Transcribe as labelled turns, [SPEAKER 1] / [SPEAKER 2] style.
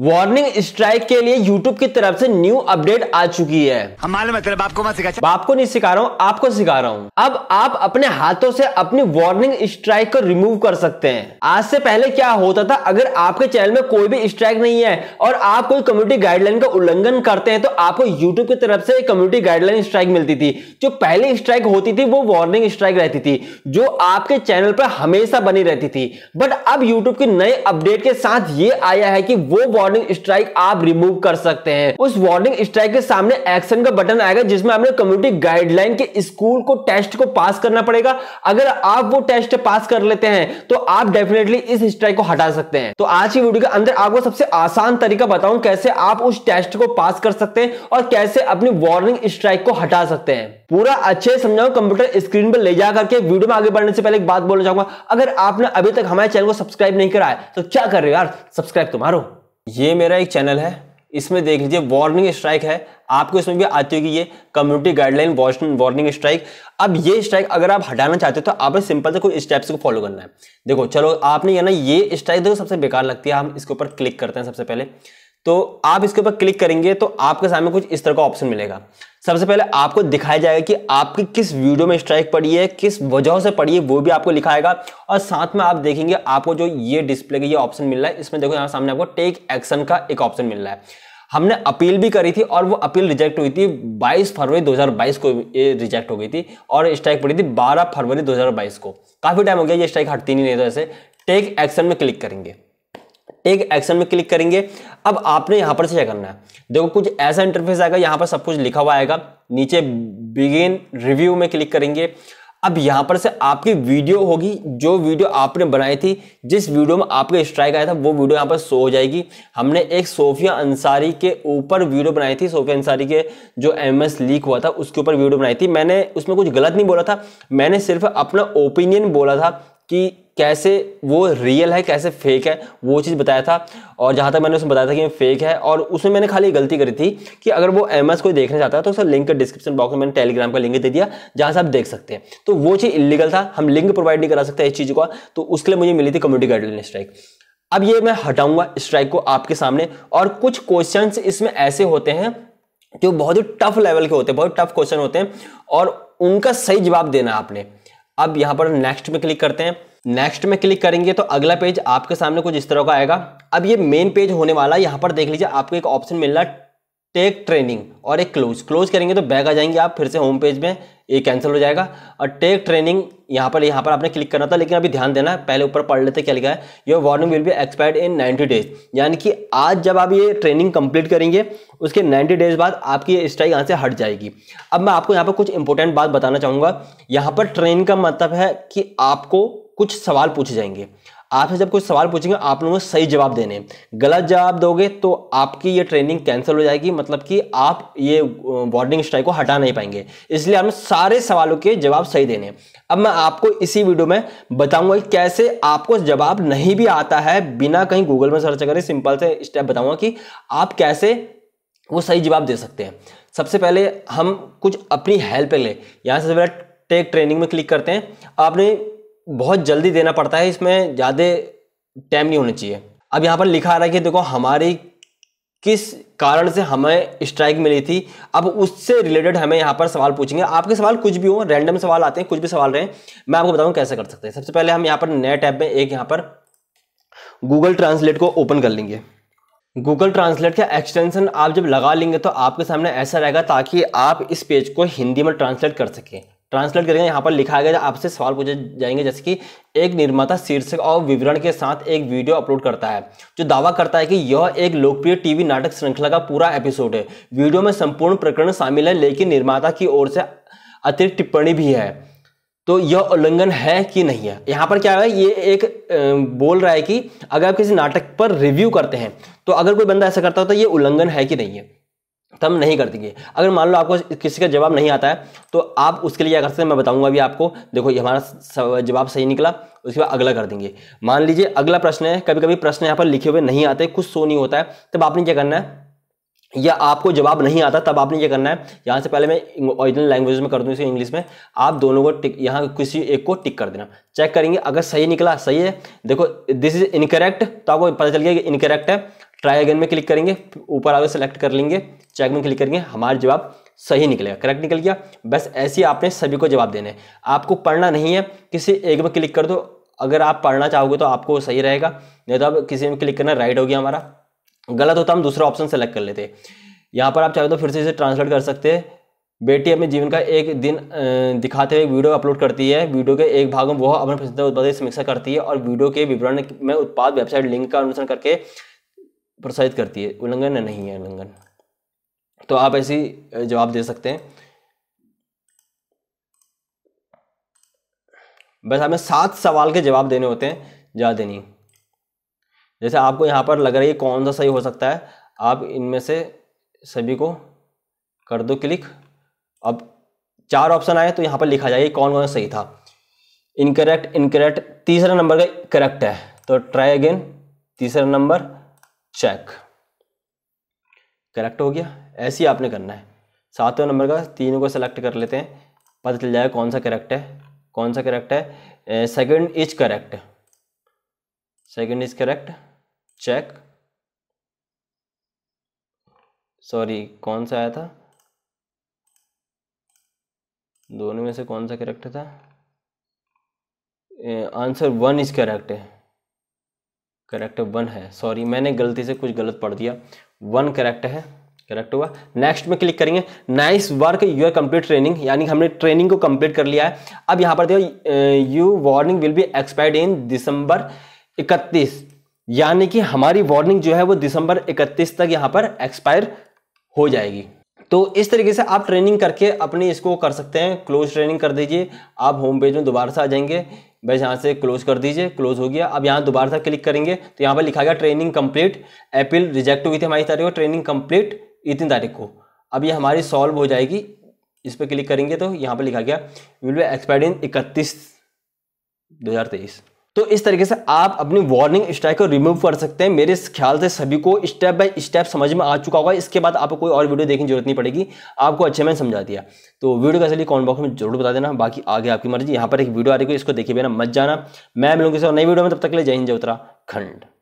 [SPEAKER 1] warning strike के लिए YouTube की तरफ से न्यू अपडेट आ चुकी है मालूम है तेरे मैं सिखा बाप को नहीं सिखा रहा हूँ आपको सिखा रहा हूँ अब आप अपने हाथों से अपनी वार्निंग स्ट्राइक को रिमूव कर सकते हैं आज से पहले क्या होता था अगर आपके चैनल में कोई भी स्ट्राइक नहीं है और आप कोई कम्युनिटी गाइडलाइन का उल्लंघन करते हैं तो आपको यूट्यूब की तरफ से कम्युनिटी गाइडलाइन स्ट्राइक मिलती थी जो पहले स्ट्राइक होती थी वो वार्निंग स्ट्राइक रहती थी जो आपके चैनल पर हमेशा बनी रहती थी बट अब यूट्यूब की नए अपडेट के साथ ये आया है कि वो वार्निंग स्ट्राइक आप रिमूव कर सकते हैं उस वार्निंग स्ट्राइक के सामने एक्शन का बटन आएगा जिसमें हमने कम्युनिटी गाइडलाइन के स्कूल को टेस्ट को पास करना पड़ेगा अगर आप वो टेस्ट पास कर लेते हैं तो आप डेफिनेटली इस स्ट्राइक को हटा सकते हैं तो आज की वीडियो के अंदर आपको सबसे आसान तरीका बताऊं कैसे आप उस टेस्ट को पास कर सकते हैं और कैसे अपनी वार्निंग स्ट्राइक को हटा सकते हैं पूरा अच्छे समझाओ कंप्यूटर स्क्रीन पर ले जा करके वीडियो में आगे बढ़ने से पहले एक बात बोलना चाहूंगा अगर आपने अभी तक हमारे चैनल को सब्सक्राइब नहीं करा है तो क्या कर रहे हो यार सब्सक्राइब तो ये मेरा एक चैनल है इसमें देख लीजिए वार्निंग स्ट्राइक है आपको इसमें भी आती होगी ये कम्युनिटी गाइडलाइन वार्निंग स्ट्राइक अब ये स्ट्राइक अगर आप हटाना चाहते हो तो आपने सिंपल से कुछ स्टेप्स को फॉलो करना है देखो चलो आपने ये ना ये स्ट्राइक देखो सबसे बेकार लगती है हम इसके ऊपर क्लिक करते हैं सबसे पहले तो आप इसके ऊपर क्लिक करेंगे तो आपके सामने कुछ इस तरह का ऑप्शन मिलेगा सबसे पहले आपको दिखाया जाएगा कि आपकी किस वीडियो में स्ट्राइक पड़ी है किस वजह से पड़ी है वो भी आपको लिखाएगा और साथ में आप देखेंगे आपको जो ये डिस्प्ले का ये ऑप्शन मिल रहा है इसमें देखो यहाँ सामने आपको टेक एक्शन का एक ऑप्शन मिल रहा है हमने अपील भी करी थी और वो अपील रिजेक्ट हुई थी 22 फरवरी 2022 को ये रिजेक्ट हो गई थी और स्ट्राइक पड़ी थी 12 फरवरी 2022 को काफ़ी टाइम हो गया ये स्ट्राइक हटती नहीं, रही तो ऐसे टेक एक्शन में क्लिक करेंगे एक एक्शन में क्लिक करेंगे अब आपने यहां पर से क्या करना है देखो कुछ ऐसा इंटरफेस आएगा यहां पर सब कुछ लिखा हुआ आएगा नीचे बिगिन रिव्यू में क्लिक करेंगे अब यहां पर से आपकी वीडियो होगी जो वीडियो आपने बनाई थी जिस वीडियो में आपका स्ट्राइक आया था वो वीडियो यहां पर शो हो जाएगी हमने एक सोफिया अंसारी के ऊपर वीडियो बनाई थी सोफिया अंसारी के जो एम एस लीक हुआ था उसके ऊपर वीडियो बनाई थी मैंने उसमें कुछ गलत नहीं बोला था मैंने सिर्फ अपना ओपिनियन बोला था कि कैसे वो रियल है कैसे फेक है वो चीज़ बताया था और जहाँ तक मैंने उसमें बताया था कि फेक है और उसमें मैंने खाली गलती करी थी कि अगर वो एम एस कोई देखना चाहता है तो उसका लिंक डिस्क्रिप्शन बॉक्स में मैंने टेलीग्राम का लिंक दे दिया जहाँ से आप देख सकते हैं तो वो चीज़ इलीगल था हम लिंक प्रोवाइड नहीं करा सकते इस चीज़ का तो उसके लिए मुझे मिली थी कम्युनिटी गाइडलाइन स्ट्राइक अब ये मैं हटाऊंगा स्ट्राइक को आपके सामने और कुछ क्वेश्चन इसमें ऐसे होते हैं जो बहुत ही टफ लेवल के होते हैं बहुत टफ क्वेश्चन होते हैं और उनका सही जवाब देना आपने अब यहां पर नेक्स्ट में क्लिक करते हैं नेक्स्ट में क्लिक करेंगे तो अगला पेज आपके सामने कुछ इस तरह का आएगा अब ये मेन पेज होने वाला है यहाँ पर देख लीजिए आपको एक ऑप्शन मिल रहा है टेक ट्रेनिंग और एक क्लोज क्लोज करेंगे तो बैग आ जाएंगे आप फिर से होम पेज में ये कैंसिल हो जाएगा और टेक ट्रेनिंग यहाँ पर यहाँ पर आपने क्लिक करना था लेकिन अभी ध्यान देना है पहले ऊपर पढ़ लेते क्या लिखा है your warning will be expired in 90 days यानी कि आज जब आप ये ट्रेनिंग कंप्लीट करेंगे उसके 90 डेज बाद आपकी ये स्ट्राइक यहाँ से हट जाएगी अब मैं आपको यहाँ पर कुछ इंपॉर्टेंट बात बताना चाहूँगा यहाँ पर ट्रेन का मतलब है कि आपको कुछ सवाल पूछे जाएंगे आपसे जब कुछ सवाल पूछेंगे आप लोगों को सही जवाब देने गलत जवाब दोगे तो आपकी ये ट्रेनिंग कैंसिल हो जाएगी मतलब कि आप ये वार्निंग स्ट्राइक को हटा नहीं पाएंगे इसलिए आपने सारे सवालों के जवाब सही देने अब मैं आपको इसी वीडियो में बताऊंगा कि कैसे आपको जवाब नहीं भी आता है बिना कहीं गूगल में सर्च करें सिंपल से स्टेप बताऊंगा कि आप कैसे वो सही जवाब दे सकते हैं सबसे पहले हम कुछ अपनी हेल्प लें यहाँ से पहले टेक ट्रेनिंग में क्लिक करते हैं आपने बहुत जल्दी देना पड़ता है इसमें ज़्यादा टाइम नहीं होना चाहिए अब यहाँ पर लिखा आ रहा है कि देखो हमारी किस कारण से हमें स्ट्राइक मिली थी अब उससे रिलेटेड हमें यहाँ पर सवाल पूछेंगे आपके सवाल कुछ भी हो रैंडम सवाल आते हैं कुछ भी सवाल रहे मैं आपको बताऊँ कैसे कर सकते हैं सबसे पहले हम यहाँ पर नए टैब में एक यहाँ पर गूगल ट्रांसलेट को ओपन कर लेंगे गूगल ट्रांसलेट का एक्सटेंशन आप जब लगा लेंगे तो आपके सामने ऐसा रहेगा ताकि आप इस पेज को हिंदी में ट्रांसलेट कर सकें ट्रांसलेट करेंगे यहाँ पर लिखा गया आपसे सवाल पूछे जाएंगे जैसे कि एक निर्माता शीर्षक और विवरण के साथ एक वीडियो अपलोड करता है जो दावा करता है कि यह एक लोकप्रिय टीवी नाटक श्रृंखला का पूरा एपिसोड है वीडियो में संपूर्ण प्रकरण शामिल है लेकिन निर्माता की ओर से अतिरिक्त टिप्पणी भी है तो यह उल्लंघन है कि नहीं है यहाँ पर क्या है ये एक बोल रहा है कि अगर आप किसी नाटक पर रिव्यू करते हैं तो अगर कोई बंदा ऐसा करता हो तो ये उल्लंघन है कि नहीं है तम नहीं कर देंगे अगर मान लो आपको किसी का जवाब नहीं आता है तो आप उसके लिए क्या कर सकते हैं मैं बताऊंगा अभी आपको देखो ये हमारा जवाब सही निकला उसके बाद अगला कर देंगे मान लीजिए अगला प्रश्न है कभी कभी प्रश्न यहाँ पर लिखे हुए नहीं आते कुछ सो नहीं होता है तब आपने क्या करना है या आपको जवाब नहीं आता तब आपने ये करना है यहाँ से पहले मैं ओरिजिनल लैंग्वेज में कर दूँ इसे इंग्लिश में आप दोनों को टिक यहाँ किसी एक को टिक कर देना चेक करेंगे अगर सही निकला सही है देखो दिस इज इनकरेक्ट तो आपको पता चल गया कि इनकरेक्ट है ट्राई अगेन में क्लिक करेंगे ऊपर आगे सेलेक्ट कर लेंगे चेक में क्लिक करेंगे हमारा जवाब सही निकलेगा करेक्ट निकल गया बस ऐसे ही आपने सभी को जवाब देने आपको पढ़ना नहीं है किसी एक में क्लिक कर दो अगर आप पढ़ना चाहोगे तो आपको सही रहेगा नहीं तो आप किसी में क्लिक करना राइट हो गया हमारा गलत होता हम दूसरा ऑप्शन सेलेक्ट कर लेते यहाँ पर आप चाहे तो फिर से इसे ट्रांसलेट कर सकते हैं बेटी अपने जीवन का एक दिन दिखाते हुए वीडियो अपलोड करती है वीडियो के एक भाग में वह अपने प्रसिद्ध उत्पाद की समीक्षा करती है और वीडियो के विवरण में उत्पाद वेबसाइट लिंक का अनुसरण करके प्रोत्साहित करती है उल्लंघन नहीं है उल्लंघन तो आप ऐसी जवाब दे सकते हैं बस हमें सात सवाल के जवाब देने होते हैं ज़्यादा नहीं जैसे आपको यहाँ पर लग रहा है कौन सा सही हो सकता है आप इनमें से सभी को कर दो क्लिक अब चार ऑप्शन आए तो यहाँ पर लिखा जाए कौन कौन सही था इनकरेक्ट इनकरेक्ट तीसरा नंबर का करेक्ट है तो ट्राई अगेन तीसरा नंबर चेक करेक्ट हो गया ऐसे ही आपने करना है सातवें नंबर का तीनों को सेलेक्ट कर लेते हैं पता चल जाएगा कौन सा करेक्ट है कौन सा करेक्ट है second is correct second is correct check sorry कौन सा आया था दोनों में से कौन सा करेक्ट था आंसर वन इज करेक्ट है करेक्ट वन है सॉरी मैंने गलती से कुछ गलत पढ़ दिया वन करेक्ट है करेक्ट हुआ नेक्स्ट में क्लिक करेंगे nice work your complete training यानी हमने ट्रेनिंग को कंप्लीट कर लिया है अब यहाँ पर देखो you warning will be expired in December इकतीस यानी कि हमारी वार्निंग जो है वो दिसंबर 31 तक यहाँ पर एक्सपायर हो जाएगी तो इस तरीके से आप ट्रेनिंग करके अपने इसको कर सकते हैं क्लोज ट्रेनिंग कर दीजिए आप होम पेज में दोबारा से आ जाएंगे बस यहाँ से क्लोज कर दीजिए क्लोज हो गया अब यहाँ दोबारा से क्लिक करेंगे तो यहाँ पर लिखा गया ट्रेनिंग कंप्लीट अपील रिजेक्ट हुई थी हमारी तारीख को ट्रेनिंग कंप्लीट इतनी तारीख को अब ये हमारी सॉल्व हो जाएगी इस पर क्लिक करेंगे तो यहाँ पर लिखा गया विल बी एक्सपायर्ड इन इकतीस दो हज़ार तेईस तो इस तरीके से आप अपनी वार्निंग स्ट्राइक को रिमूव कर सकते हैं मेरे ख्याल से सभी को स्टेप बाय स्टेप समझ में आ चुका होगा इसके बाद आपको कोई और वीडियो देखने की जरूरत नहीं पड़ेगी आपको अच्छे में समझा दिया तो वीडियो कैसे लिए कॉमेंट बॉक्स में जरूर बता देना बाकी आगे आपकी मर्जी यहाँ पर एक वीडियो आ रही है इसको देखिए बिना मत जाना मैं मिलूंगी सर नई वीडियो में तब तक ले जय हिंद जय उत्तराखंड